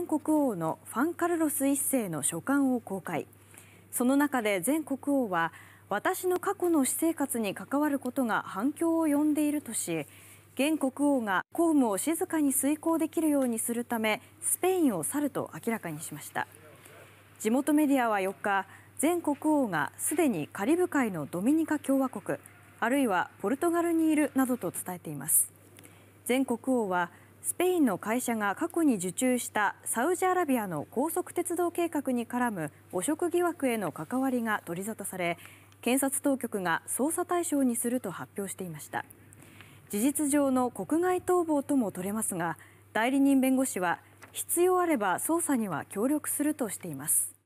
全国王のファン・カルロス1世の書簡を公開その中で前国王は私の過去の私生活に関わることが反響を呼んでいるとし現国王が公務を静かに遂行できるようにするためスペインを去ると明らかにしました地元メディアは4日前国王がすでにカリブ海のドミニカ共和国あるいはポルトガルにいるなどと伝えています前国王はスペインの会社が過去に受注したサウジアラビアの高速鉄道計画に絡む汚職疑惑への関わりが取り沙汰され検察当局が捜査対象にすると発表していました事実上の国外逃亡とも取れますが代理人弁護士は必要あれば捜査には協力するとしています